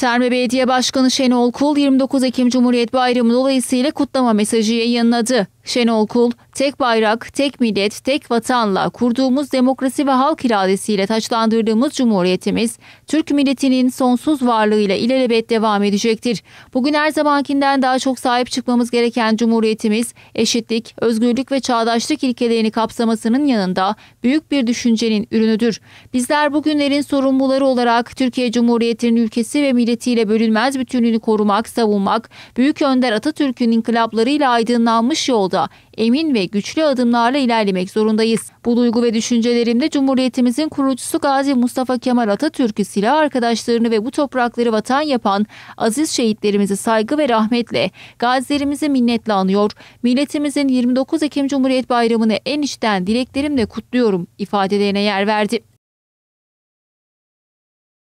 Terme Belediye Başkanı Şenol Kul 29 Ekim Cumhuriyet Bayramı dolayısıyla kutlama mesajı yayınladı. Şenol Kul, tek bayrak, tek millet, tek vatanla kurduğumuz demokrasi ve halk iradesiyle taçlandırdığımız cumhuriyetimiz, Türk milletinin sonsuz varlığıyla ilelebet devam edecektir. Bugün her zamankinden daha çok sahip çıkmamız gereken cumhuriyetimiz, eşitlik, özgürlük ve çağdaşlık ilkelerini kapsamasının yanında büyük bir düşüncenin ürünüdür. Bizler bugünlerin sorumluları olarak Türkiye Cumhuriyeti'nin ülkesi ve milletiyle bölünmez bütünlüğünü korumak, savunmak, büyük önder Atatürk'ün inkılaplarıyla aydınlanmış yolda konusunda emin ve güçlü adımlarla ilerlemek zorundayız. Bu duygu ve düşüncelerimde Cumhuriyetimizin kurucusu Gazi Mustafa Kemal Atatürk'ü silah arkadaşlarını ve bu toprakları vatan yapan aziz şehitlerimizi saygı ve rahmetle, gazilerimizi minnetle anıyor. Milletimizin 29 Ekim Cumhuriyet Bayramı'nı en içten dileklerimle kutluyorum ifadelerine yer verdi.